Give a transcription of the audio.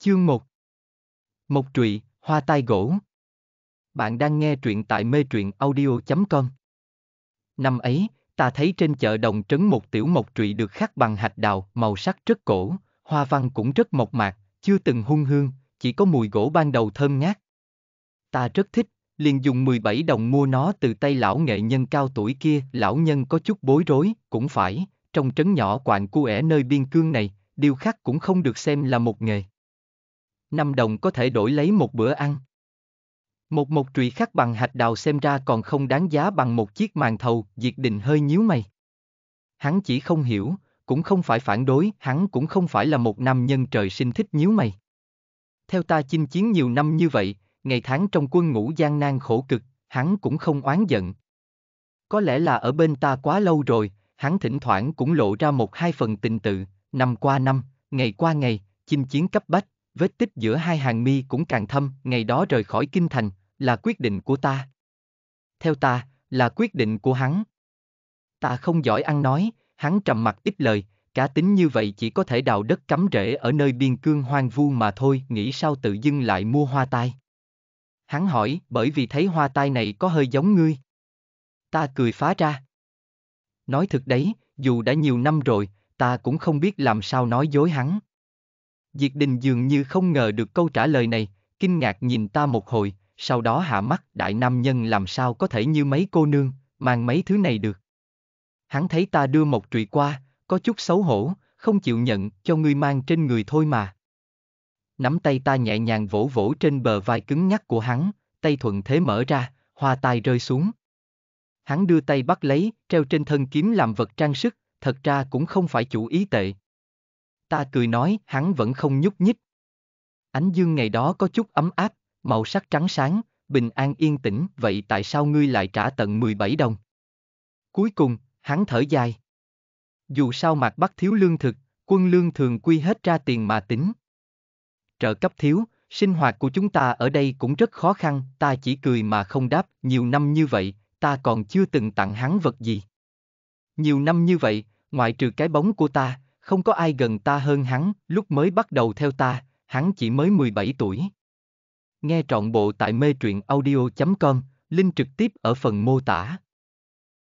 Chương 1 Mộc trụy, hoa tai gỗ Bạn đang nghe truyện tại mê truyện audio.com Năm ấy, ta thấy trên chợ đồng trấn một tiểu mộc trụy được khắc bằng hạch đào, màu sắc rất cổ, hoa văn cũng rất mộc mạc, chưa từng hung hương, chỉ có mùi gỗ ban đầu thơm ngát. Ta rất thích, liền dùng 17 đồng mua nó từ tay lão nghệ nhân cao tuổi kia, lão nhân có chút bối rối, cũng phải, trong trấn nhỏ quạng cu ẻ nơi biên cương này, điêu khắc cũng không được xem là một nghề. 5 đồng có thể đổi lấy một bữa ăn. Một một trụy khắc bằng hạch đào xem ra còn không đáng giá bằng một chiếc màn thầu, Diệt Đình hơi nhíu mày. Hắn chỉ không hiểu, cũng không phải phản đối, hắn cũng không phải là một nam nhân trời sinh thích nhíu mày. Theo ta chinh chiến nhiều năm như vậy, ngày tháng trong quân ngũ gian nan khổ cực, hắn cũng không oán giận. Có lẽ là ở bên ta quá lâu rồi, hắn thỉnh thoảng cũng lộ ra một hai phần tình tự, năm qua năm, ngày qua ngày, chinh chiến cấp bách, vết tích giữa hai hàng mi cũng càng thâm, ngày đó rời khỏi kinh thành, là quyết định của ta. Theo ta, là quyết định của hắn. Ta không giỏi ăn nói, hắn trầm mặt ít lời, cá tính như vậy chỉ có thể đào đất cắm rễ ở nơi biên cương hoang vu mà thôi, nghĩ sao tự dưng lại mua hoa tai. Hắn hỏi, bởi vì thấy hoa tai này có hơi giống ngươi. Ta cười phá ra. Nói thật đấy, dù đã nhiều năm rồi, ta cũng không biết làm sao nói dối hắn. Diệt Đình dường như không ngờ được câu trả lời này, kinh ngạc nhìn ta một hồi, sau đó hạ mắt đại nam nhân làm sao có thể như mấy cô nương, mang mấy thứ này được. Hắn thấy ta đưa một trụy qua, có chút xấu hổ, không chịu nhận, cho ngươi mang trên người thôi mà. Nắm tay ta nhẹ nhàng vỗ vỗ trên bờ vai cứng nhắc của hắn, tay thuận thế mở ra, hoa tai rơi xuống. Hắn đưa tay bắt lấy, treo trên thân kiếm làm vật trang sức, thật ra cũng không phải chủ ý tệ. Ta cười nói, hắn vẫn không nhúc nhích. Ánh dương ngày đó có chút ấm áp, màu sắc trắng sáng, bình an yên tĩnh, vậy tại sao ngươi lại trả tận 17 đồng? Cuối cùng, hắn thở dài. Dù sao mạc bắt thiếu lương thực, quân lương thường quy hết ra tiền mà tính. Trợ cấp thiếu, sinh hoạt của chúng ta ở đây cũng rất khó khăn, ta chỉ cười mà không đáp, nhiều năm như vậy, ta còn chưa từng tặng hắn vật gì. Nhiều năm như vậy, ngoại trừ cái bóng của ta, không có ai gần ta hơn hắn, lúc mới bắt đầu theo ta, hắn chỉ mới 17 tuổi. Nghe trọn bộ tại mê truyện audio.com, link trực tiếp ở phần mô tả.